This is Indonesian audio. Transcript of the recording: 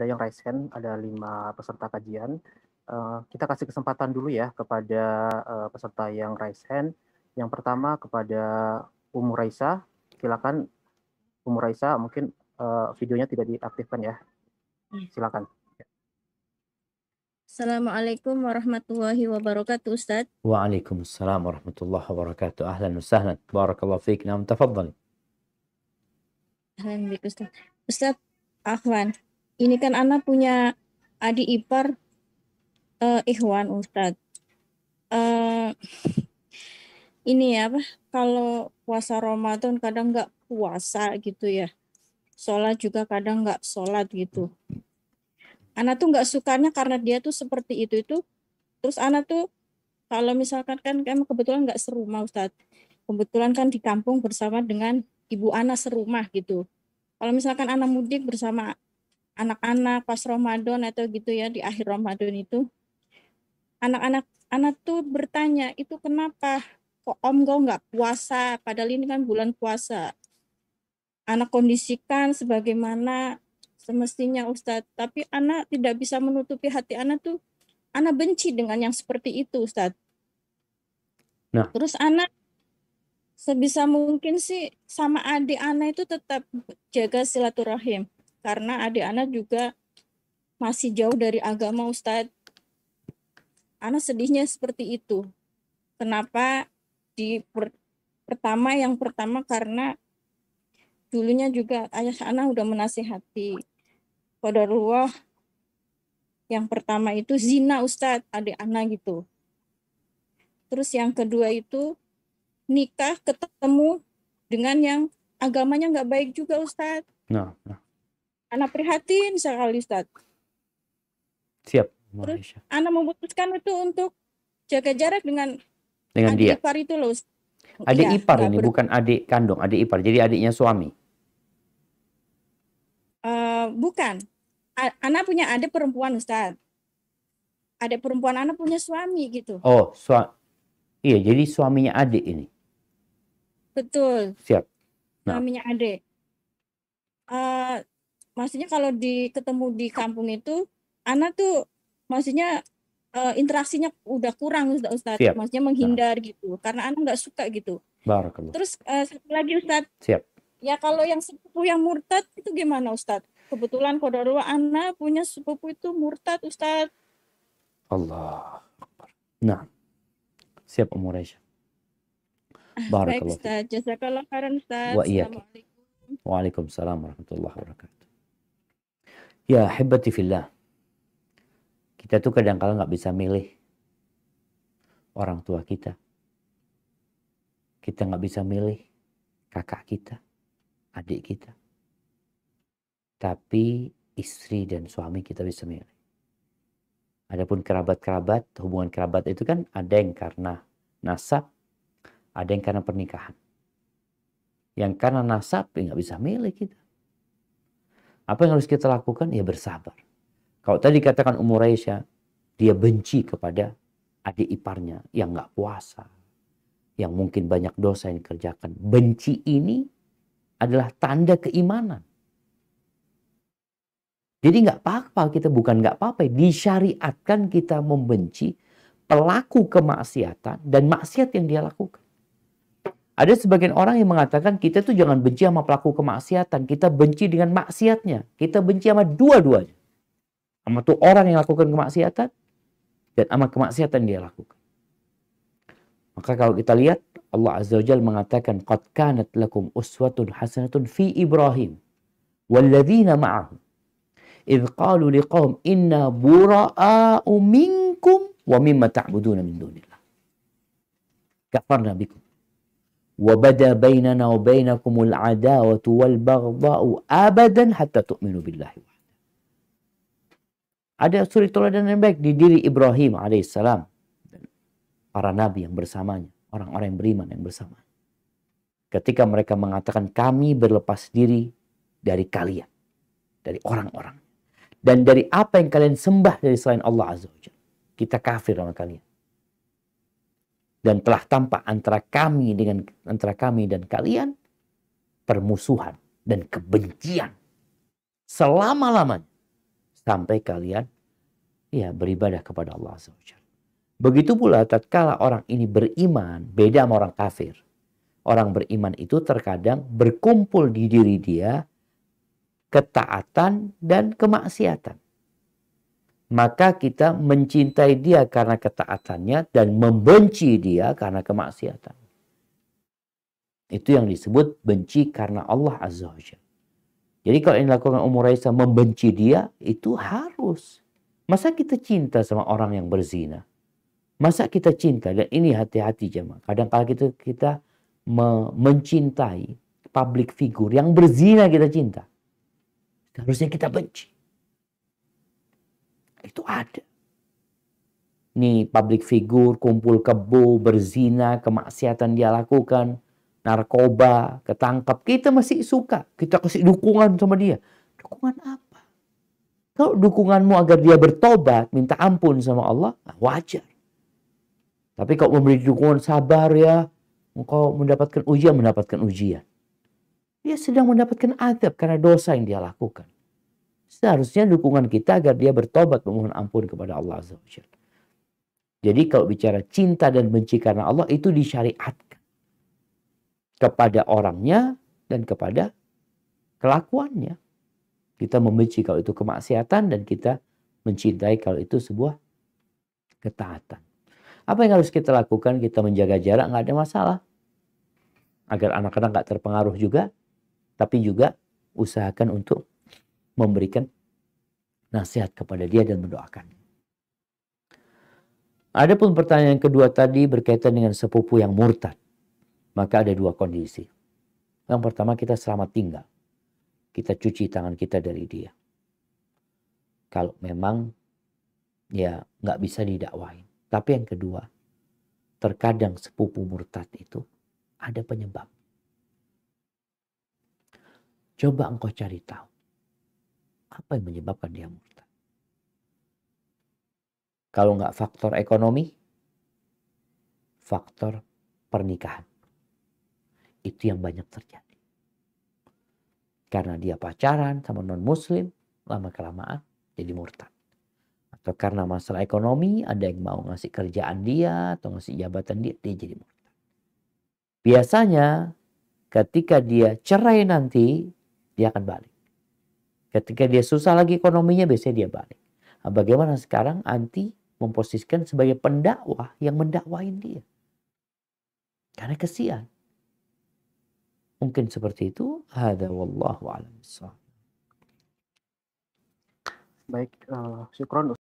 ada yang raise hand, ada lima peserta kajian. Uh, kita kasih kesempatan dulu ya kepada uh, peserta yang raise hand. Yang pertama kepada Umur Raisa, silakan Umur Raisa, mungkin uh, videonya tidak diaktifkan ya. Hmm. Silakan. Assalamualaikum warahmatullahi wabarakatuh Ustaz. Waalaikumsalam warahmatullahi wabarakatuh. Ahlan wa sahlan. Barakallahu fiik. Nam tafaddal. Ahlan bik Ustaz. Ustaz, Ahwan ini kan Ana punya adik ipar uh, Ikhwan Ustad. Uh, eh, ini ya apa? Kalau puasa Ramadan kadang nggak puasa gitu ya. Sholat juga kadang nggak sholat gitu. Ana tuh nggak sukanya karena dia tuh seperti itu itu. Terus Ana tuh kalau misalkan kan kamu kebetulan nggak serumah Ustad. Kebetulan kan di kampung bersama dengan ibu Ana serumah gitu. Kalau misalkan anak mudik bersama anak-anak pas Ramadan atau gitu ya di akhir Ramadan itu anak-anak anak tuh bertanya itu kenapa kok om kau nggak puasa padahal ini kan bulan puasa anak kondisikan sebagaimana semestinya Ustadz tapi anak tidak bisa menutupi hati anak tuh anak benci dengan yang seperti itu Ustadz nah terus anak sebisa mungkin sih sama adik anak itu tetap jaga silaturahim karena adik Ana juga masih jauh dari agama Ustadz. Ana sedihnya seperti itu. Kenapa di per, pertama yang pertama karena dulunya juga ayah Ana udah menasihati. Qadarullah yang pertama itu zina Ustadz, adik Ana gitu. Terus yang kedua itu nikah ketemu dengan yang agamanya nggak baik juga Ustadz. Nah, nah. Anak prihatin sekali Ustaz. Siap. Terus anak memutuskan itu untuk jaga jarak dengan dengan adik dia. ipar itu loh. Adik ya, ipar ini bukan adik kandung, adik ipar. Jadi adiknya suami. Uh, bukan. A anak punya adik perempuan Ustaz. Adik perempuan anak punya suami gitu. Oh, su Iya, jadi suaminya adik ini. Betul. Siap. Nah. Suaminya adik. Uh, maksudnya kalau di ketemu di kampung itu anak tuh maksudnya uh, interaksinya udah kurang Ustaz. Siap. maksudnya menghindar nah. gitu karena anak nggak suka gitu. Barakallah. Terus uh, satu lagi Ustadz. Ya kalau yang sepupu yang murtad itu gimana Ustadz? Kebetulan kodarwa anak punya sepupu itu murtad Ustadz. Allah. Nah. Siap Om Aisyah. Barakallah. Baik Ustaz. Jazakallah khairan Ustaz. Wa Waalaikumsalam warahmatullahi wabarakatuh. Ya, hebat hebati Villa. Kita tuh kadang kala nggak bisa milih orang tua kita. Kita nggak bisa milih kakak kita, adik kita. Tapi istri dan suami kita bisa milih. Adapun kerabat-kerabat, hubungan kerabat itu kan ada yang karena nasab, ada yang karena pernikahan. Yang karena nasab ya nggak bisa milih kita. Apa yang harus kita lakukan? Ya bersabar. Kalau tadi katakan Umur Aisyah, dia benci kepada adik iparnya yang nggak puasa, yang mungkin banyak dosa yang dikerjakan. Benci ini adalah tanda keimanan. Jadi nggak apa-apa kita bukan nggak apa-apa disyariatkan kita membenci pelaku kemaksiatan dan maksiat yang dia lakukan. Ada sebagian orang yang mengatakan kita tuh jangan benci sama pelaku kemaksiatan, kita benci dengan maksiatnya, kita benci sama dua-duanya. Sama tuh orang yang lakukan kemaksiatan dan sama kemaksiatan dia lakukan. Maka kalau kita lihat Allah Azza wa Jalla mengatakan qad kanat lakum uswatun hasanatun fi Ibrahim walladzina مَعَهُ idh qalu liqaum inna bura'a'u minkum wa mimma ta'buduna min dunillah. كَفَرْنَا bikum وبدا بيننا وبينكم العداوة والبغضاء أبدا حتى تؤمنوا بالله Ada suri teladan yang baik di diri Ibrahim alaihissalam dan para nabi yang bersamanya, orang-orang yang beriman yang bersama. Ketika mereka mengatakan kami berlepas diri dari kalian, dari orang-orang dan dari apa yang kalian sembah dari selain Allah azza Jalla. Kita kafir sama kalian dan telah tampak antara kami dengan antara kami dan kalian permusuhan dan kebencian selama-lamanya sampai kalian ya beribadah kepada Allah SWT. Begitu pula tatkala orang ini beriman, beda sama orang kafir. Orang beriman itu terkadang berkumpul di diri dia ketaatan dan kemaksiatan maka kita mencintai dia karena ketaatannya dan membenci dia karena kemaksiatan. Itu yang disebut benci karena Allah Azza wa Jalla. Jadi kalau yang dilakukan Umur Raisa membenci dia itu harus. Masa kita cinta sama orang yang berzina? Masa kita cinta dan ini hati-hati jemaah. Kadang kala kita kita mencintai public figure yang berzina kita cinta. Harusnya kita benci. Itu ada. Nih public figure kumpul kebo, berzina, kemaksiatan dia lakukan, narkoba, ketangkap. Kita masih suka, kita kasih dukungan sama dia. Dukungan apa? Kalau dukunganmu agar dia bertobat, minta ampun sama Allah, nah wajar. Tapi kalau memberi dukungan sabar ya, engkau mendapatkan ujian, mendapatkan ujian. Dia sedang mendapatkan adab karena dosa yang dia lakukan. Seharusnya dukungan kita agar dia bertobat memohon ampun kepada Allah Azza wa Jadi kalau bicara cinta dan benci karena Allah itu disyariatkan. Kepada orangnya dan kepada kelakuannya. Kita membenci kalau itu kemaksiatan dan kita mencintai kalau itu sebuah ketaatan. Apa yang harus kita lakukan? Kita menjaga jarak nggak ada masalah. Agar anak-anak nggak terpengaruh juga. Tapi juga usahakan untuk memberikan nasihat kepada dia dan mendoakan. Adapun pertanyaan kedua tadi berkaitan dengan sepupu yang murtad. Maka ada dua kondisi. Yang pertama kita selamat tinggal. Kita cuci tangan kita dari dia. Kalau memang ya nggak bisa didakwain. Tapi yang kedua, terkadang sepupu murtad itu ada penyebab. Coba engkau cari tahu. Apa yang menyebabkan dia murtad? Kalau nggak faktor ekonomi, faktor pernikahan. Itu yang banyak terjadi. Karena dia pacaran sama non-muslim, lama-kelamaan jadi murtad. Atau karena masalah ekonomi, ada yang mau ngasih kerjaan dia atau ngasih jabatan dia, dia jadi murtad. Biasanya ketika dia cerai nanti, dia akan balik. Ketika dia susah lagi ekonominya biasanya dia balik. Nah, bagaimana sekarang anti memposisikan sebagai pendakwah yang mendakwain dia. Karena kesian. Mungkin seperti itu. Hada wallahu alam Baik, uh, syukron